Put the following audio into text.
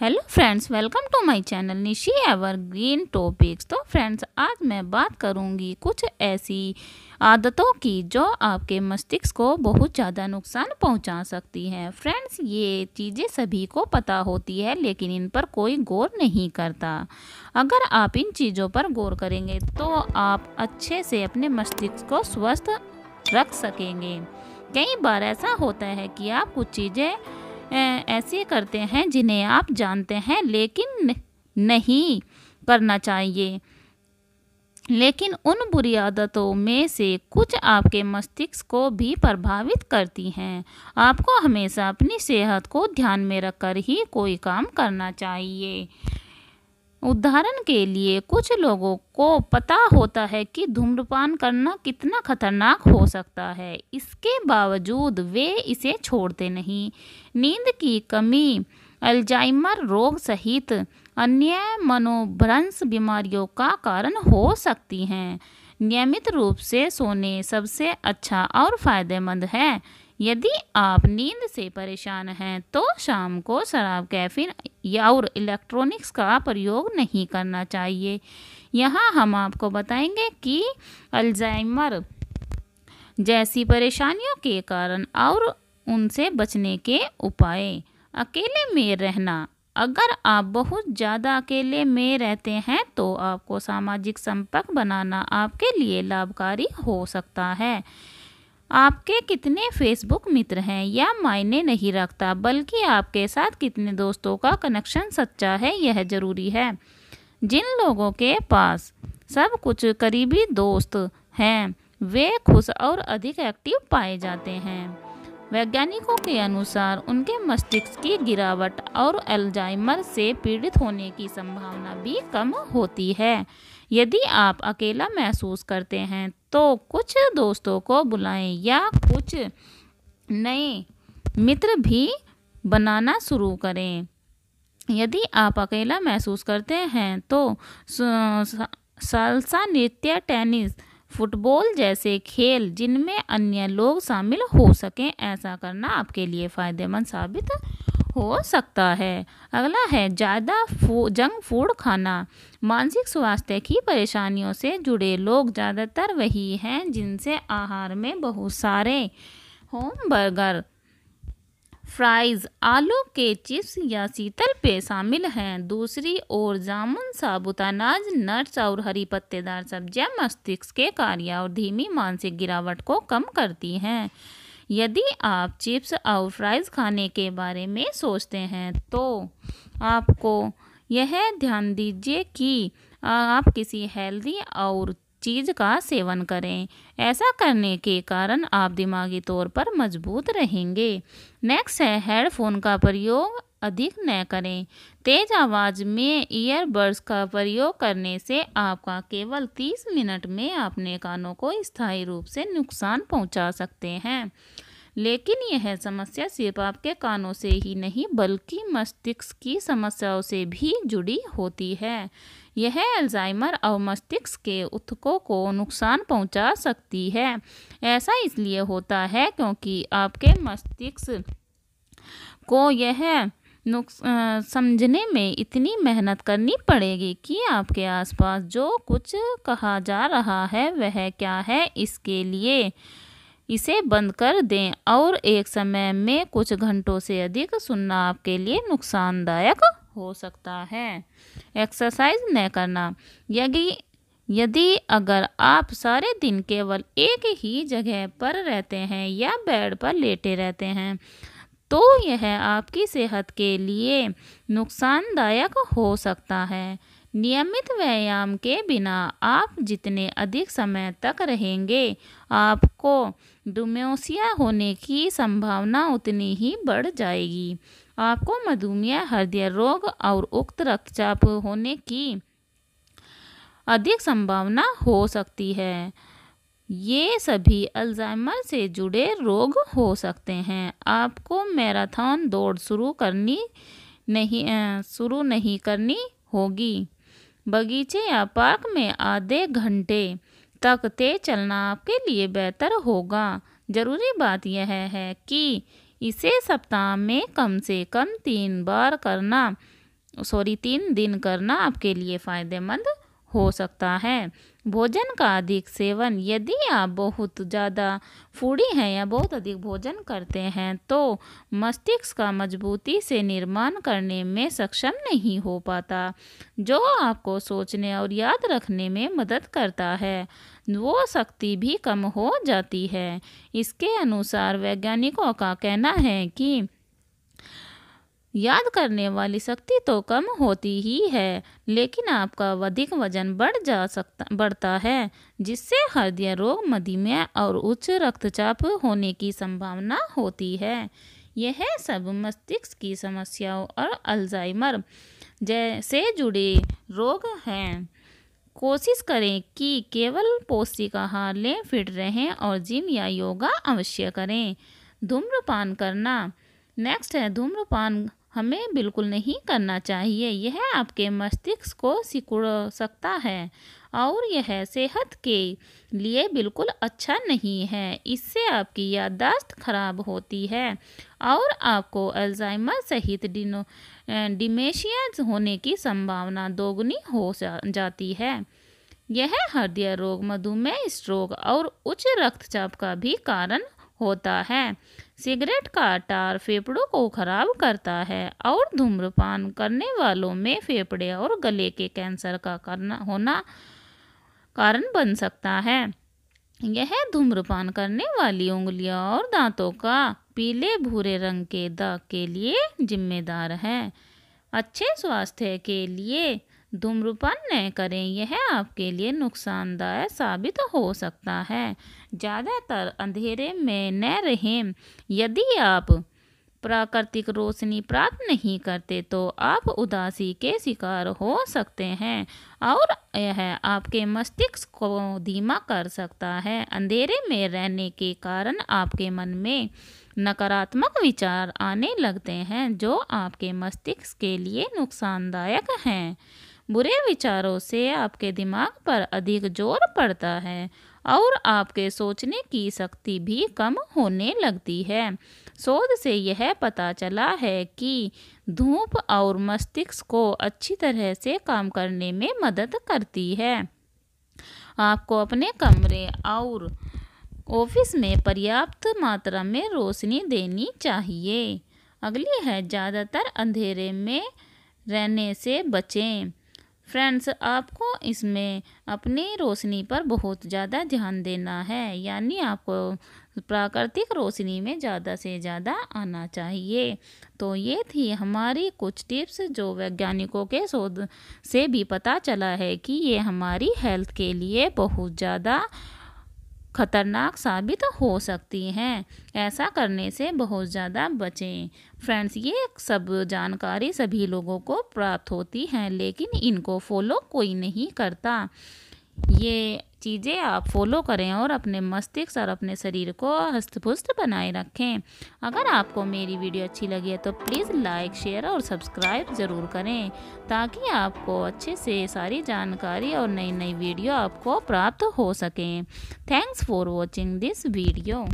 hello friends welcome to my channel Nishi evergreen topics तो friends आज मैं बात करूंगी कुछ ऐसी आदतों की जो आपके मस्तिष्क को बहुत ज़्यादा नुकसान पहुंचा सकती हैं फ्रेंड्स ये चीज़ें सभी को पता होती है लेकिन इन पर कोई गौर नहीं करता अगर आप इन चीज़ों पर गौर करेंगे तो आप अच्छे से अपने मस्तिष्क को स्वस्थ रख सकेंगे कई बार ऐसा होता है कि आप कुछ चीज़ें ऐसे करते हैं जिन्हें आप जानते हैं लेकिन नहीं करना चाहिए लेकिन उन बुरी आदतों में से कुछ आपके मस्तिष्क को भी प्रभावित करती हैं आपको हमेशा अपनी सेहत को ध्यान में रखकर ही कोई काम करना चाहिए उदाहरण के लिए कुछ लोगों को पता होता है कि धूम्रपान करना कितना खतरनाक हो सकता है इसके बावजूद वे इसे छोड़ते नहीं नींद की कमी अल्जाइमर रोग सहित अन्य मनोभ्रंश बीमारियों का कारण हो सकती हैं नियमित रूप से सोने सबसे अच्छा और फ़ायदेमंद है यदि आप नींद से परेशान हैं तो शाम को शराब कैफीन या और इलेक्ट्रॉनिक्स का प्रयोग नहीं करना चाहिए यहाँ हम आपको बताएंगे कि अल्जाइमर जैसी परेशानियों के कारण और उनसे बचने के उपाय अकेले में रहना अगर आप बहुत ज़्यादा अकेले में रहते हैं तो आपको सामाजिक संपर्क बनाना आपके लिए लाभकारी हो सकता है आपके कितने फेसबुक मित्र हैं यह मायने नहीं रखता बल्कि आपके साथ कितने दोस्तों का कनेक्शन सच्चा है यह ज़रूरी है जिन लोगों के पास सब कुछ करीबी दोस्त हैं वे खुश और अधिक एक्टिव पाए जाते हैं वैज्ञानिकों के अनुसार उनके मस्तिष्क की गिरावट और अल्जाइमर से पीड़ित होने की संभावना भी कम होती है यदि आप अकेला महसूस करते हैं तो कुछ दोस्तों को बुलाएं या कुछ नए मित्र भी बनाना शुरू करें यदि आप अकेला महसूस करते हैं तो सालसा नृत्य टेनिस फुटबॉल जैसे खेल जिनमें अन्य लोग शामिल हो सकें ऐसा करना आपके लिए फ़ायदेमंद साबित हो सकता है अगला है ज़्यादा फू, जंक फूड खाना मानसिक स्वास्थ्य की परेशानियों से जुड़े लोग ज़्यादातर वही हैं जिनसे आहार में बहुत सारे होम बर्गर फ्राइज आलू के चिप्स या शीतल पेय शामिल हैं दूसरी ओर जामुन साबुत अनाज नट्स और हरी पत्तेदार सब्जियां मस्तिष्क के कार्य और धीमी मानसिक गिरावट को कम करती हैं यदि आप चिप्स और फ्राइज़ खाने के बारे में सोचते हैं तो आपको यह ध्यान दीजिए कि आप किसी हेल्दी और चीज़ का सेवन करें ऐसा करने के कारण आप दिमागी तौर पर मजबूत रहेंगे नेक्स्ट है हेडफोन का प्रयोग अधिक न करें तेज आवाज़ में ईयरबड्स का प्रयोग करने से आपका केवल 30 मिनट में अपने कानों को स्थायी रूप से नुकसान पहुंचा सकते हैं लेकिन यह समस्या सिर्फ आपके कानों से ही नहीं बल्कि मस्तिष्क की समस्याओं से भी जुड़ी होती है यह अल्जाइमर और मस्तिष्क के उत्कों को नुकसान पहुंचा सकती है ऐसा इसलिए होता है क्योंकि आपके मस्तिष्क को यह समझने में इतनी मेहनत करनी पड़ेगी कि आपके आसपास जो कुछ कहा जा रहा है वह क्या है इसके लिए इसे बंद कर दें और एक समय में कुछ घंटों से अधिक सुनना आपके लिए नुकसानदायक हो सकता है एक्सरसाइज न करना यदि यदि अगर आप सारे दिन केवल एक ही जगह पर रहते हैं या बेड पर लेटे रहते हैं तो यह आपकी सेहत के लिए नुकसानदायक हो सकता है नियमित व्यायाम के बिना आप जितने अधिक समय तक रहेंगे आपको डुमोसिया होने की संभावना उतनी ही बढ़ जाएगी आपको मधुमेह हृदय रोग और उक्त रक्तचाप होने की अधिक संभावना हो सकती है ये सभी अल्जाइमर से जुड़े रोग हो सकते हैं आपको मैराथन दौड़ शुरू करनी नहीं शुरू नहीं करनी होगी बगीचे या पार्क में आधे घंटे तक तेज चलना आपके लिए बेहतर होगा ज़रूरी बात यह है कि इसे सप्ताह में कम से कम तीन बार करना सॉरी तीन दिन करना आपके लिए फ़ायदेमंद हो सकता है भोजन का अधिक सेवन यदि आप बहुत ज़्यादा फूडी हैं या बहुत अधिक भोजन करते हैं तो मस्तिष्क का मजबूती से निर्माण करने में सक्षम नहीं हो पाता जो आपको सोचने और याद रखने में मदद करता है वो शक्ति भी कम हो जाती है इसके अनुसार वैज्ञानिकों का कहना है कि याद करने वाली शक्ति तो कम होती ही है लेकिन आपका अधिक वजन बढ़ जा सकता बढ़ता है जिससे हृदय रोग मधुमेह और उच्च रक्तचाप होने की संभावना होती है यह सब मस्तिष्क की समस्याओं और अल्जाइमर जैसे जुड़े रोग हैं कोशिश करें कि केवल पौष्टिक आहार लें फिट रहें और जिम या योगा अवश्य करें धूम्रपान करना नेक्स्ट है धूम्रपान हमें बिल्कुल नहीं करना चाहिए यह आपके मस्तिष्क को सिकुड़ सकता है और यह सेहत के लिए बिल्कुल अच्छा नहीं है इससे आपकी याददाश्त खराब होती है और आपको अल्जाइमर सहित डिनो डिमेशिया होने की संभावना दोगुनी हो जाती है यह हृदय रोग मधुमेह स्ट्रोक और उच्च रक्तचाप का भी कारण होता है सिगरेट का टार फेफड़ों को खराब करता है और धूम्रपान करने वालों में फेफड़े और गले के कैंसर का करना होना कारण बन सकता है यह धूम्रपान करने वाली उंगलियों और दांतों का पीले भूरे रंग के दाग के लिए जिम्मेदार है अच्छे स्वास्थ्य के लिए धूम्रपान न करें यह आपके लिए नुकसानदायक साबित हो सकता है ज़्यादातर अंधेरे में न रहें यदि आप प्राकृतिक रोशनी प्राप्त नहीं करते तो आप उदासी के शिकार हो सकते हैं और यह आपके मस्तिष्क को धीमा कर सकता है अंधेरे में रहने के कारण आपके मन में नकारात्मक विचार आने लगते हैं जो आपके मस्तिष्क के लिए नुकसानदायक हैं बुरे विचारों से आपके दिमाग पर अधिक जोर पड़ता है और आपके सोचने की शक्ति भी कम होने लगती है शोध से यह पता चला है कि धूप और मस्तिष्क को अच्छी तरह से काम करने में मदद करती है आपको अपने कमरे और ऑफिस में पर्याप्त मात्रा में रोशनी देनी चाहिए अगली है ज़्यादातर अंधेरे में रहने से बचें फ्रेंड्स आपको इसमें अपनी रोशनी पर बहुत ज़्यादा ध्यान देना है यानी आपको प्राकृतिक रोशनी में ज़्यादा से ज़्यादा आना चाहिए तो ये थी हमारी कुछ टिप्स जो वैज्ञानिकों के शोध से भी पता चला है कि ये हमारी हेल्थ के लिए बहुत ज़्यादा खतरनाक साबित हो सकती हैं ऐसा करने से बहुत ज़्यादा बचें फ्रेंड्स ये सब जानकारी सभी लोगों को प्राप्त होती हैं लेकिन इनको फॉलो कोई नहीं करता ये चीज़ें आप फॉलो करें और अपने मस्तिष्क और अपने शरीर को हस्त पुस्त बनाए रखें अगर आपको मेरी वीडियो अच्छी लगी है तो प्लीज़ लाइक शेयर और सब्सक्राइब ज़रूर करें ताकि आपको अच्छे से सारी जानकारी और नई नई वीडियो आपको प्राप्त हो सकें thanks for watching this video